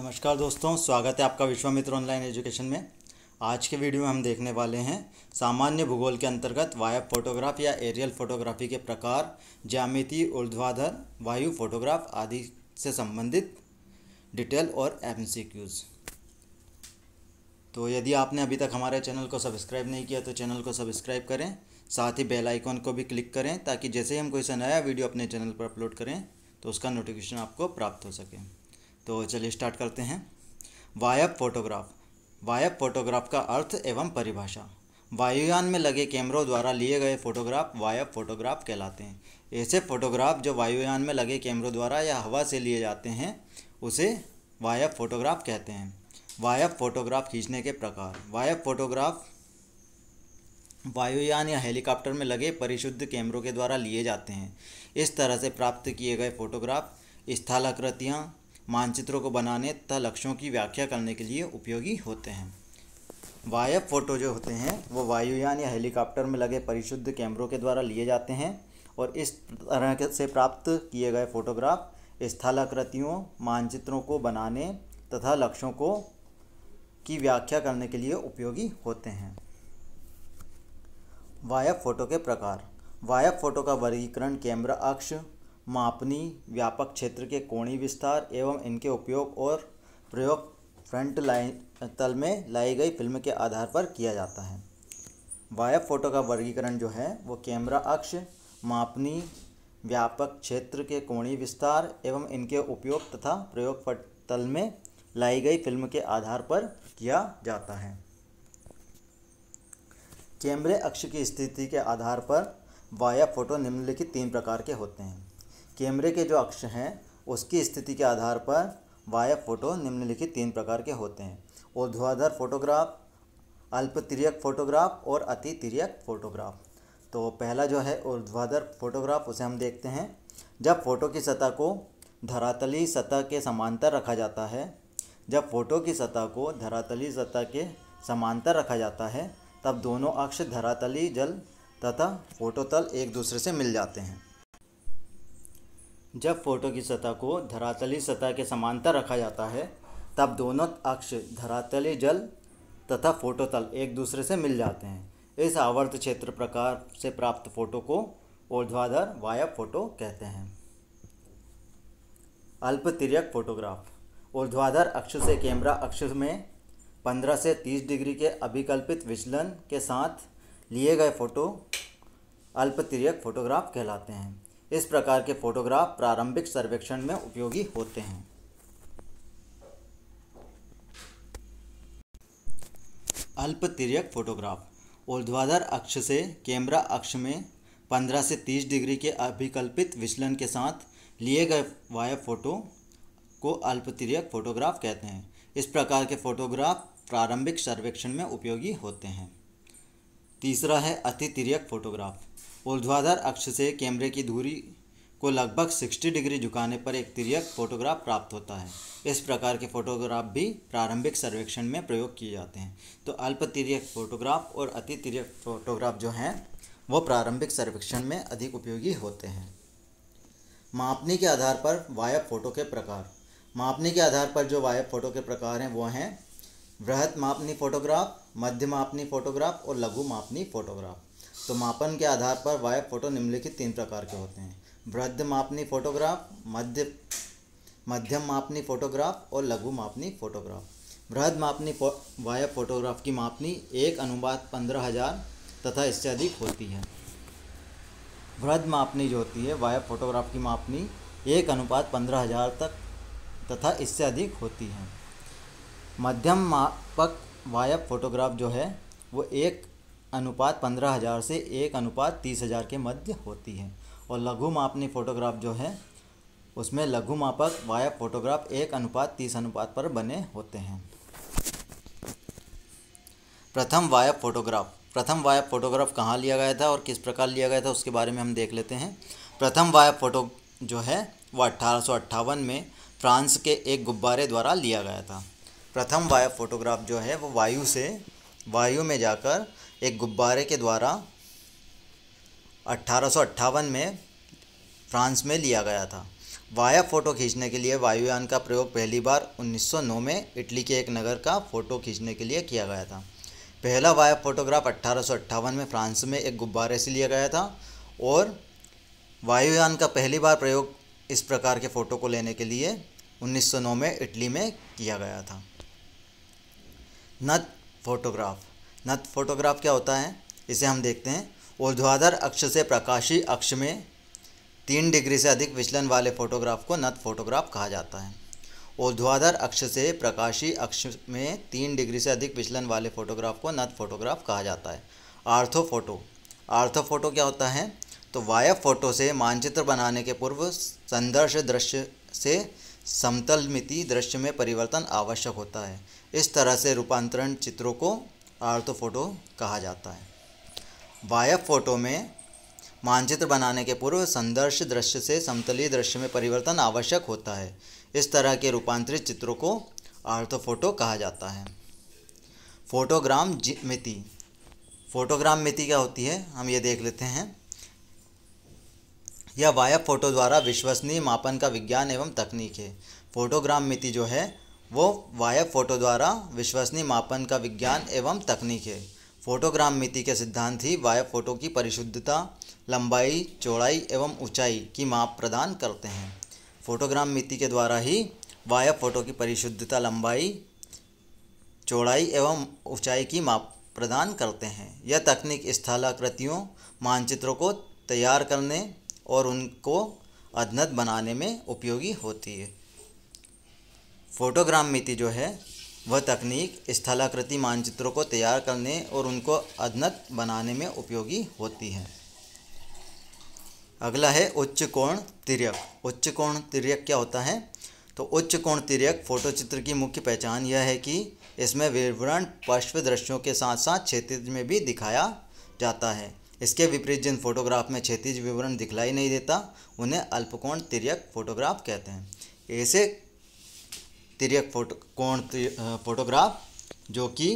नमस्कार दोस्तों स्वागत है आपका विश्वामित्र ऑनलाइन एजुकेशन में आज के वीडियो में हम देखने वाले हैं सामान्य भूगोल के अंतर्गत वायु फोटोग्राफ या एरियल फोटोग्राफी के प्रकार ज्यामिति ऊर्ध्वाधर वायु फोटोग्राफ आदि से संबंधित डिटेल और एम तो यदि आपने अभी तक हमारे चैनल को सब्सक्राइब नहीं किया तो चैनल को सब्सक्राइब करें साथ ही बेल आइकॉन को भी क्लिक करें ताकि जैसे ही हम कोई सा नया वीडियो अपने चैनल पर अपलोड करें तो उसका नोटिफिकेशन आपको प्राप्त हो सके तो चलिए स्टार्ट करते हैं वायब फोटोग्राफ वायब फोटोग्राफ का अर्थ एवं परिभाषा वायुयान में लगे कैमरों द्वारा लिए गए फोटोग्राफ वायब फोटोग्राफ कहलाते हैं ऐसे फोटोग्राफ जो वायुयान में लगे कैमरों द्वारा या हवा से लिए जाते हैं उसे वायब फोटोग्राफ कहते हैं वायब फोटोग्राफ खींचने के प्रकार वायब फोटोग्राफ वायुयान या हेलीकॉप्टर में लगे परिशुद्ध कैमरों के द्वारा लिए जाते हैं इस तरह से प्राप्त किए गए फोटोग्राफ स्थलाकृतियाँ मानचित्रों को बनाने तथा लक्ष्यों की व्याख्या करने के लिए उपयोगी होते हैं वायब फ़ोटो जो होते हैं वो वायुयान या हेलीकॉप्टर में लगे परिशुद्ध कैमरों के द्वारा लिए जाते हैं और इस तरह से प्राप्त किए गए फ़ोटोग्राफ स्थलाकृतियों मानचित्रों को बनाने तथा लक्ष्यों को की व्याख्या करने के लिए उपयोगी होते हैं वायब फ़ोटो के प्रकार वायब फ़ोटो का वर्गीकरण कैमरा अक्ष मापनी व्यापक क्षेत्र के कोणी विस्तार एवं इनके उपयोग और प्रयोग फ्रंट लाइन तल में लाई गई फिल्म के आधार पर किया जाता है वायब फोटो का वर्गीकरण जो है वो कैमरा अक्ष मापनी व्यापक क्षेत्र के कोणी विस्तार एवं इनके उपयोग तथा प्रयोग तल में लाई गई फिल्म के आधार पर किया जाता है कैमरे अक्ष की स्थिति के आधार पर वाया फोटो निम्नलिखित तीन प्रकार के होते हैं कैमरे के जो अक्ष हैं उसकी स्थिति के आधार पर वायक फ़ोटो निम्नलिखित तीन प्रकार के होते हैं ऊर्ध्वाधर फोटोग्राफ अल्प तिरक फ़ोटोग्राफ और अति तिरक फ़ोटोग्राफ तो पहला जो है ऊर्ध्वाधर फोटोग्राफ उसे हम देखते हैं जब फ़ोटो की सतह को धरातली सतह के समांतर रखा जाता है जब फ़ोटो की सतह को धरातली सतह के समांतर रखा जाता है तब दोनों अक्ष धरातली जल तथा फ़ोटोतल एक दूसरे से मिल जाते हैं जब फोटो की सतह को धरातली सतह के समांतर रखा जाता है तब दोनों अक्ष धरातली जल तथा फोटो तल एक दूसरे से मिल जाते हैं इस आवर्त क्षेत्र प्रकार से प्राप्त फोटो को ऊर्ध्वाधर वाया फोटो कहते हैं अल्प तिरक फोटोग्राफ ऊर्ध्वाधर अक्ष से कैमरा अक्ष में 15 से 30 डिग्री के अभिकल्पित विचलन के साथ लिए गए फोटो अल्प तिरक फोटोग्राफ कहलाते हैं इस प्रकार के फोटोग्राफ प्रारंभिक सर्वेक्षण में उपयोगी होते हैं अल्प तिरक फोटोग्राफ ऊर्ध्वाधर अक्ष से कैमरा अक्ष में 15 से 30 डिग्री के अभिकल्पित विचलन के साथ लिए गए वाय फोटो को अल्प तिरक फोटोग्राफ कहते हैं इस प्रकार के फोटोग्राफ प्रारंभिक सर्वेक्षण में उपयोगी होते हैं तीसरा है अति तिरक फोटोग्राफ ऊर्ध्वाधर अक्ष से कैमरे की दूरी को लगभग 60 डिग्री झुकाने पर एक तिरक फोटोग्राफ प्राप्त होता है इस प्रकार के फोटोग्राफ भी प्रारंभिक सर्वेक्षण में प्रयोग किए जाते हैं तो अल्प तिरक फोटोग्राफ और अति तिरक फोटोग्राफ जो हैं वो प्रारंभिक सर्वेक्षण में अधिक उपयोगी होते हैं मापने के आधार पर वायब फोटो के प्रकार मापने के आधार पर जो वायब फोटो के प्रकार हैं वो हैं वृहत मापनी फोटोग्राफ मध्य मापनी फोटोग्राफ और लघु मापनी फोटोग्राफ तो मापन के आधार पर वायब फ़ोटो निम्नलिखित तीन प्रकार के होते हैं वृद्ध मापनी फ़ोटोग्राफ मध्य मध्यम मापनी फ़ोटोग्राफ और लघु मापनी फ़ोटोग्राफ वृहद मापनी फो, वायब फ़ोटोग्राफ की मापनी एक अनुपात पंद्रह हज़ार तथा इससे अधिक होती है वृहद मापनी जो होती है वायब फ़ोटोग्राफ की मापनी एक अनुपात पंद्रह हज़ार तक तथा इससे अधिक होती है मध्यम मापक वायब फ़ोटोग्राफ जो है वो एक अनुपात पंद्रह हज़ार से एक अनुपात तीस हज़ार के मध्य होती है और लघु मापनी फ़ोटोग्राफ जो है उसमें लघु मापक वाया फ़ोटोग्राफ एक अनुपात तीस अनुपात पर बने होते हैं प्रथम वाया फ़ोटोग्राफ प्रथम वाया फ़ोटोग्राफ कहाँ लिया गया था और किस प्रकार लिया गया था उसके बारे में हम देख लेते हैं प्रथम वाया फ़ोटो जो है वह अट्ठारह में फ्रांस के एक गुब्बारे द्वारा लिया गया था प्रथम वाया फ़ोटोग्राफ जो है वो वायु से वायु में जाकर एक गुब्बारे के द्वारा अट्ठारह में फ्रांस में लिया गया था वाया फ़ोटो खींचने के लिए वायुयान का प्रयोग पहली बार 1909 में इटली के एक नगर का फ़ोटो खींचने के लिए किया गया था पहला वाया फोटोग्राफ अट्ठारह में फ्रांस में एक गुब्बारे से लिया गया था और वायुयान का पहली बार प्रयोग इस प्रकार के फ़ोटो को लेने के लिए 1909 में इटली में किया गया था नथ फोटोग्राफ नत फोटोग्राफ क्या होता है इसे हम देखते हैं ऊर्ध्वाधर अक्ष से प्रकाशी अक्ष में तीन डिग्री से अधिक विचलन वाले फोटोग्राफ को नत फोटोग्राफ कहा जाता है ऊर्ध्वाधर अक्ष से प्रकाशी अक्ष में तीन डिग्री से अधिक विचलन वाले फोटोग्राफ को नत फोटोग्राफ कहा जाता है आर्थो फोटो आर्थो फोटो क्या होता है तो वायव फोटो से मानचित्र बनाने के पूर्व संदर्श दृश्य से समतल मिति दृश्य में परिवर्तन आवश्यक होता है इस तरह से रूपांतरण चित्रों को आर्थो फोटो कहा जाता है वायफ फोटो में मानचित्र बनाने के पूर्व संदर्श दृश्य से समतलीय दृश्य में परिवर्तन आवश्यक होता है इस तरह के रूपांतरित चित्रों को आर्थो फोटो कहा जाता है फोटोग्राम मिति फोटोग्राम मिति क्या होती है हम ये देख लेते हैं यह वायफ फोटो द्वारा विश्वसनीय मापन का विज्ञान एवं तकनीक है फोटोग्राम मिति जो है वो वाया फोटो द्वारा विश्वसनीय मापन का विज्ञान एवं तकनीक है फोटोग्राम मिति के सिद्धांत ही वाया फोटो की परिशुद्धता लंबाई चौड़ाई एवं ऊंचाई की माप प्रदान करते हैं फोटोग्राम मिति के द्वारा ही वाया फोटो की परिशुद्धता लंबाई चौड़ाई एवं ऊंचाई की माप प्रदान करते हैं यह तकनीक स्थलाकृतियों मानचित्रों को तैयार करने और उनको अधनत बनाने में उपयोगी होती है मिति जो है वह तकनीक स्थलाकृति मानचित्रों को तैयार करने और उनको अदनत बनाने में उपयोगी होती है अगला है उच्च कोण तिरक उच्च कोण तिरक क्या होता है तो उच्च कोण तिरक फोटोचित्र की मुख्य पहचान यह है कि इसमें विवरण पश्व दृश्यों के साथ साथ क्षेत्र में भी दिखाया जाता है इसके विपरीत जिन फोटोग्राफ में क्षेत्रीय विवरण दिखलाई नहीं देता उन्हें अल्पकोण तिरक फोटोग्राफ कहते हैं ऐसे तिरक फोटो कोण फोटोग्राफ जो कि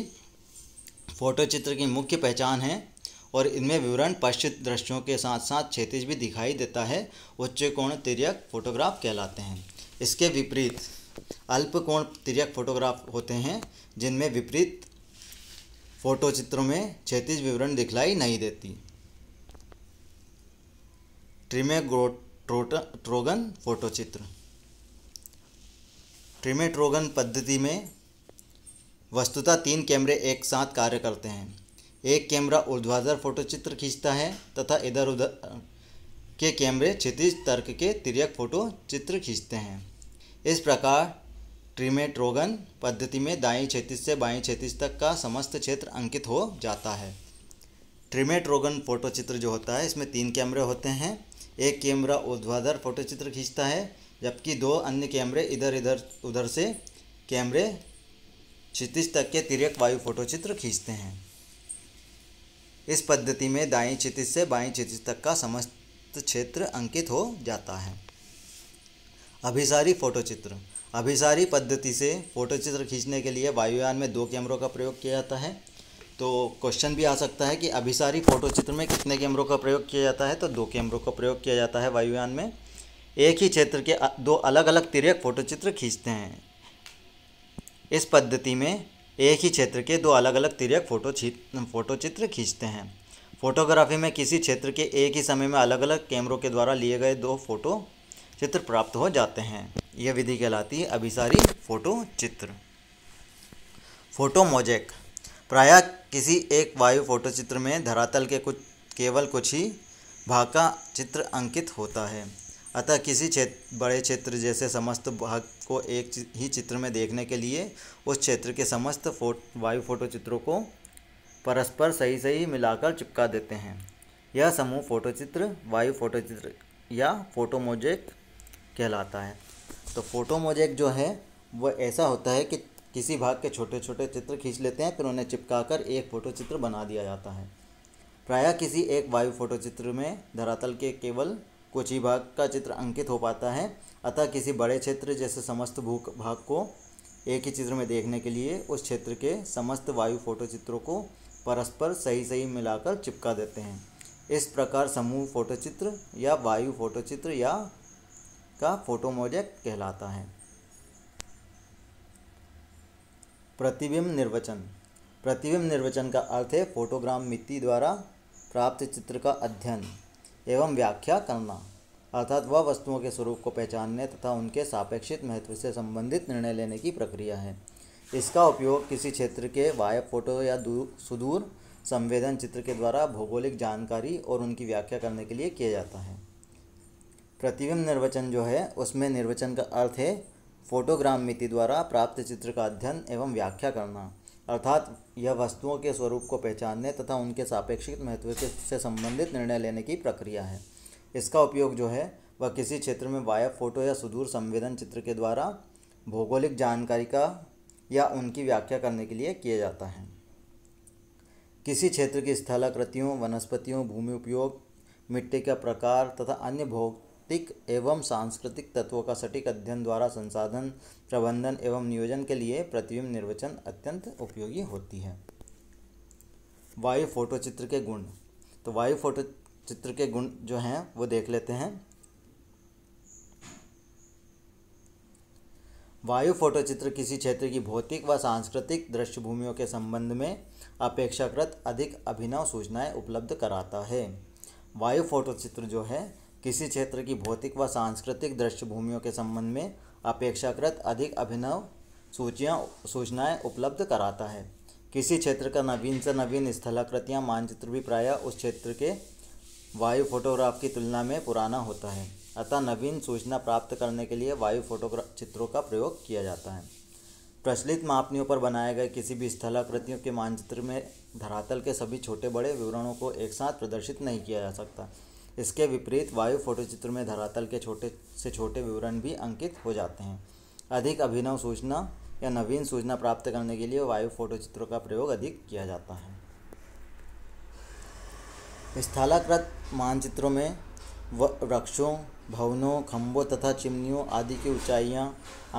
फोटो चित्र की मुख्य पहचान है और इनमें विवरण पश्चित दृश्यों के साथ साथ क्षेत्र भी दिखाई देता है उच्च कोण तिरक फोटोग्राफ कहलाते हैं इसके विपरीत अल्प कोण तिरक फोटोग्राफ होते हैं जिनमें विपरीत फोटो चित्रों में क्षेत्र विवरण दिखलाई नहीं देती ट्रिमेग्रोट्रोगन फोटो चित्र ट्रिमेट्रोगन पद्धति में वस्तुतः तीन कैमरे एक साथ कार्य करते हैं एक कैमरा ऊर्ध्वाधर फोटोचित्र खींचता है तथा इधर उधर के कैमरे क्षितिज तर्क के तिरक फोटो चित्र खींचते हैं इस प्रकार ट्रिमेट्रोगन पद्धति में दाई क्षतिज से बाई क्षतिज तक का समस्त क्षेत्र अंकित हो जाता है ट्रिमेट्रोगन फोटोचित्र जो होता है इसमें तीन कैमरे होते हैं एक कैमरा ऊर्ध्वाधर फोटोचित्र खींचता है जबकि दो अन्य कैमरे इधर इधर उधर से कैमरे क्षितिज तक के तिरक वायु फोटोचित्र खींचते हैं इस पद्धति में दाई क्षितिज से बाई क्षितिज तक का समस्त क्षेत्र अंकित हो जाता है अभिसारी फोटोचित्र अभिसारी पद्धति से फोटोचित्र खींचने के लिए वायुयान में दो कैमरों का प्रयोग किया जाता है तो क्वेश्चन भी आ सकता है कि अभिसारी फोटोचित्र में कितने कैमरों का प्रयोग किया जाता है तो दो कैमरों का प्रयोग किया जाता है वायुयान में एक ही क्षेत्र के दो अलग अलग तिरक फोटोचित्र खींचते हैं इस पद्धति में एक ही क्षेत्र के दो अलग अलग तिरक फोटो फोटोचित्र खींचते हैं फोटोग्राफी में किसी क्षेत्र के एक ही समय में अलग अलग कैमरों के द्वारा लिए गए दो फोटो चित्र प्राप्त हो जाते हैं यह विधि कहलाती है अभिसारी फोटो चित्र फोटो मोजेक प्रायः किसी एक वायु फोटो चित्र में धरातल के कुछ केवल कुछ ही भाग का चित्र अंकित होता है अतः किसी क्षेत्र बड़े क्षेत्र जैसे समस्त भाग को एक ही चित्र में देखने के लिए उस क्षेत्र के समस्त फोट वायु फोटो चित्रों को परस्पर सही सही मिलाकर चिपका देते हैं यह समूह फोटो चित्र वायु फोटो चित्र या फोटोमोजेक कहलाता है तो फोटोमोजेक जो है वह ऐसा होता है कि किसी भाग के छोटे छोटे चित्र खींच लेते हैं फिर उन्हें चिपकाकर एक फोटो चित्र बना दिया जाता है प्रायः किसी एक वायु फोटो चित्र में धरातल के केवल कुछ ही भाग का चित्र अंकित हो पाता है अतः किसी बड़े क्षेत्र जैसे समस्त भू भाग को एक ही चित्र में देखने के लिए उस क्षेत्र के समस्त वायु फोटो चित्रों को परस्पर सही सही मिलाकर चिपका देते हैं इस प्रकार समूह फोटो चित्र या वायु फोटो चित्र या का फोटोमोजेक कहलाता है प्रतिबिंब निर्वचन प्रतिबिंब निर्वचन का अर्थ है फोटोग्राम मिति द्वारा प्राप्त चित्र का अध्ययन एवं व्याख्या करना अर्थात वह वस्तुओं के स्वरूप को पहचानने तथा उनके सापेक्षित महत्व से संबंधित निर्णय लेने की प्रक्रिया है इसका उपयोग किसी क्षेत्र के वायब फोटो या सुदूर संवेदन चित्र के द्वारा भौगोलिक जानकारी और उनकी व्याख्या करने के लिए किया जाता है प्रतिबिंब निर्वचन जो है उसमें निर्वचन का अर्थ है फोटोग्राम मिति द्वारा प्राप्त चित्र का अध्ययन एवं व्याख्या करना अर्थात यह वस्तुओं के स्वरूप को पहचानने तथा उनके सापेक्षिक महत्व के से संबंधित निर्णय लेने की प्रक्रिया है इसका उपयोग जो है वह किसी क्षेत्र में वाया फोटो या सुदूर संवेदन चित्र के द्वारा भौगोलिक जानकारी का या उनकी व्याख्या करने के लिए किया जाता है किसी क्षेत्र की स्थलाकृतियों वनस्पतियों भूमि उपयोग मिट्टी का प्रकार तथा अन्य भोग भौतिक एवं सांस्कृतिक तत्वों का सटीक अध्ययन द्वारा संसाधन प्रबंधन एवं नियोजन के लिए प्रतिबिंब निर्वचन अत्यंत उपयोगी होती है वायु फोटोचित्र के गुण तो वायु फोटो चित्र के गुण जो हैं वो देख लेते हैं वायु फोटोचित्र किसी क्षेत्र की भौतिक व सांस्कृतिक दृश्यभूमियों के संबंध में अपेक्षाकृत अधिक अभिनव सूचनाएं उपलब्ध कराता है वायु फोटोचित्र जो है किसी क्षेत्र की भौतिक व सांस्कृतिक दृष्टिभूमियों के संबंध में अपेक्षाकृत अधिक अभिनव सूचियाँ सूचनाएँ उपलब्ध कराता है किसी क्षेत्र का नवीन से नवीन स्थलाकृतियाँ मानचित्र भी प्रायः उस क्षेत्र के वायु फोटोग्राफ की तुलना में पुराना होता है अतः नवीन सूचना प्राप्त करने के लिए वायु फोटोग्राफ चित्रों का प्रयोग किया जाता है प्रचलित मापनियों पर बनाए गए किसी भी स्थलाकृतियों के मानचित्र में धरातल के सभी छोटे बड़े विवरणों को एक साथ प्रदर्शित नहीं किया जा सकता इसके विपरीत वायु फोटोचित्र में धरातल के छोटे से छोटे विवरण भी अंकित हो जाते हैं अधिक अभिनव सूचना या नवीन सूचना प्राप्त करने के लिए वायु फोटोचित्रों का प्रयोग अधिक किया जाता है स्थलाकृत मानचित्रों में वृक्षों भवनों खम्भों तथा चिमनियों आदि की ऊंचाइयां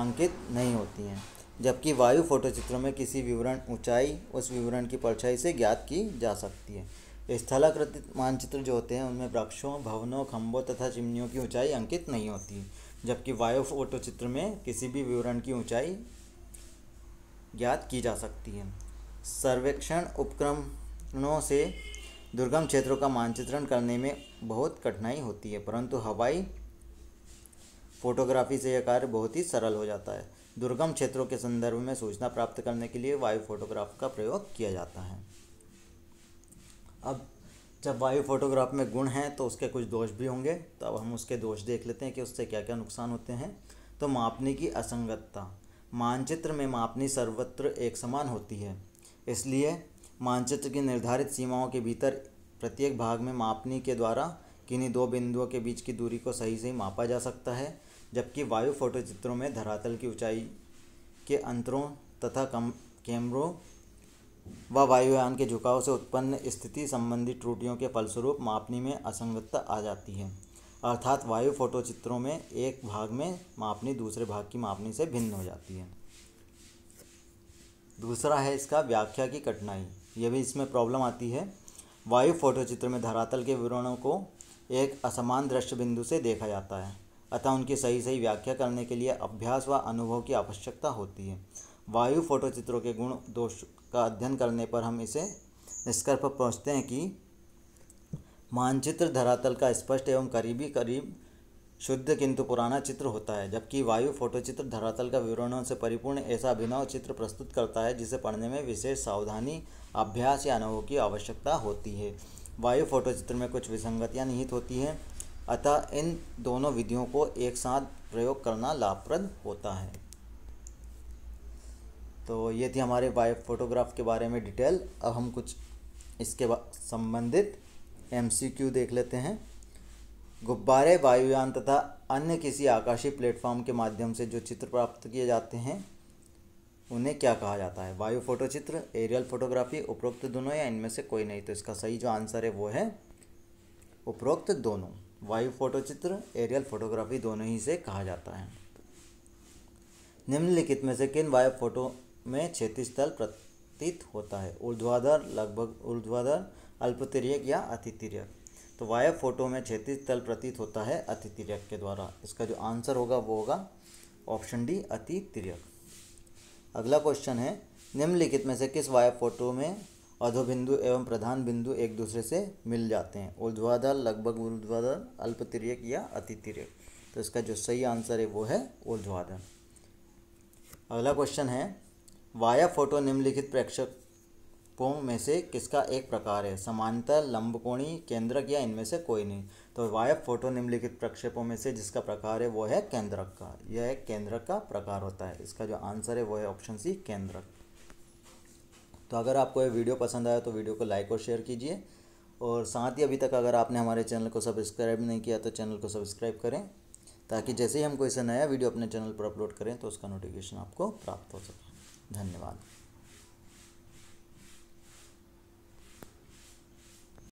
अंकित नहीं होती हैं जबकि वायु फोटोचित्रों में किसी विवरण ऊंचाई उस विवरण की परछाई से ज्ञात की जा सकती है स्थलाकृत मानचित्र जो होते हैं उनमें वृक्षों भवनों खंभों तथा चिमनियों की ऊंचाई अंकित नहीं होती जबकि वायु फोटो चित्र में किसी भी विवरण की ऊंचाई ज्ञात की जा सकती है सर्वेक्षण उपक्रमों से दुर्गम क्षेत्रों का मानचित्रण करने में बहुत कठिनाई होती है परंतु हवाई फोटोग्राफी से यह कार्य बहुत ही सरल हो जाता है दुर्गम क्षेत्रों के संदर्भ में सूचना प्राप्त करने के लिए वायु फोटोग्राफ का प्रयोग किया जाता है अब जब वायु फोटोग्राफ में गुण हैं तो उसके कुछ दोष भी होंगे तो अब हम उसके दोष देख लेते हैं कि उससे क्या क्या नुकसान होते हैं तो मापने की असंगतता मानचित्र में मापनी सर्वत्र एक समान होती है इसलिए मानचित्र की निर्धारित सीमाओं के भीतर प्रत्येक भाग में मापनी के द्वारा किन्हीं दो बिंदुओं के बीच की दूरी को सही से मापा जा सकता है जबकि वायु फोटो चित्रों में धरातल की ऊंचाई के अंतरों तथा कम कैमरों व वायुयान के झुकाव से उत्पन्न स्थिति संबंधी त्रुटियों के फलस्वरूप मापनी में असंगतता आ जाती है अर्थात वायु फोटो चित्रों में एक भाग में मापनी दूसरे भाग की मापनी से भिन्न हो जाती है दूसरा है इसका व्याख्या की कठिनाई यह भी इसमें प्रॉब्लम आती है वायु फोटो चित्र में धरातल के विवरणों को एक असमान दृश्य बिंदु से देखा जाता है अतः उनकी सही सही व्याख्या करने के लिए अभ्यास व अनुभव की आवश्यकता होती है वायु फोटो चित्रों के गुण दोष का अध्ययन करने पर हम इसे निष्कर्ष पर पहुँचते हैं कि मानचित्र धरातल का स्पष्ट एवं करीबी करीब शुद्ध किंतु पुराना चित्र होता है जबकि वायु फोटोचित्र धरातल का विवरणों से परिपूर्ण ऐसा अभिनव चित्र प्रस्तुत करता है जिसे पढ़ने में विशेष सावधानी अभ्यास या अनुभव की आवश्यकता होती है वायु फोटोचित्र में कुछ विसंगतियाँ निहित होती हैं अतः इन दोनों विधियों को एक साथ प्रयोग करना लाभप्रद होता है तो ये थी हमारे वाइफ फोटोग्राफ के बारे में डिटेल अब हम कुछ इसके संबंधित एम देख लेते हैं गुब्बारे वायुयान तथा अन्य किसी आकाशीय प्लेटफॉर्म के माध्यम से जो चित्र प्राप्त किए जाते हैं उन्हें क्या कहा जाता है वायु फोटो चित्र एरियल फोटोग्राफी उपरोक्त दोनों या इनमें से कोई नहीं तो इसका सही जो आंसर है वो है उपरोक्त दोनों वायु फोटो चित्र एरियल फोटोग्राफी दोनों ही से कहा जाता है निम्नलिखित में से किन वायु फोटो में क्षेत्रीय तल प्रतीत होता है ऊर्ध्वाधर लगभग ऊर्ध्वाधर अल्पतिरक या अतितिरक तो वाय फोटो में क्षेत्रीय स्थल प्रतीत होता है अतितिरक के द्वारा इसका जो आंसर होगा वो होगा ऑप्शन डी अतितिरक अगला क्वेश्चन है निम्नलिखित में से किस वाय फोटो में अधोबिंदु एवं प्रधान बिंदु एक दूसरे से मिल जाते हैं ऊर्ध्वाधर लगभग ऊर्ध्वाधर अल्पतिरक या अतितिरक तो इसका जो सही आंसर है वो है ऊर्ध्वाधर अगला क्वेश्चन है वाया फोटो निम्नलिखित प्रेक्षकों में से किसका एक प्रकार है समांतर लंबकोणी केंद्रक या इनमें से कोई नहीं तो वाया फोटो निम्नलिखित प्रक्षेपों में से जिसका प्रकार है वो है केंद्रक का यह एक केंद्रक का प्रकार होता है इसका जो आंसर है वो है ऑप्शन सी केंद्रक तो अगर आपको ये वीडियो पसंद आया तो वीडियो को लाइक और शेयर कीजिए और साथ ही अभी तक अगर आपने हमारे चैनल को सब्सक्राइब नहीं किया तो चैनल को सब्सक्राइब करें ताकि जैसे ही हम कोई से नया वीडियो अपने चैनल पर अपलोड करें तो उसका नोटिफिकेशन आपको प्राप्त हो सके धन्यवाद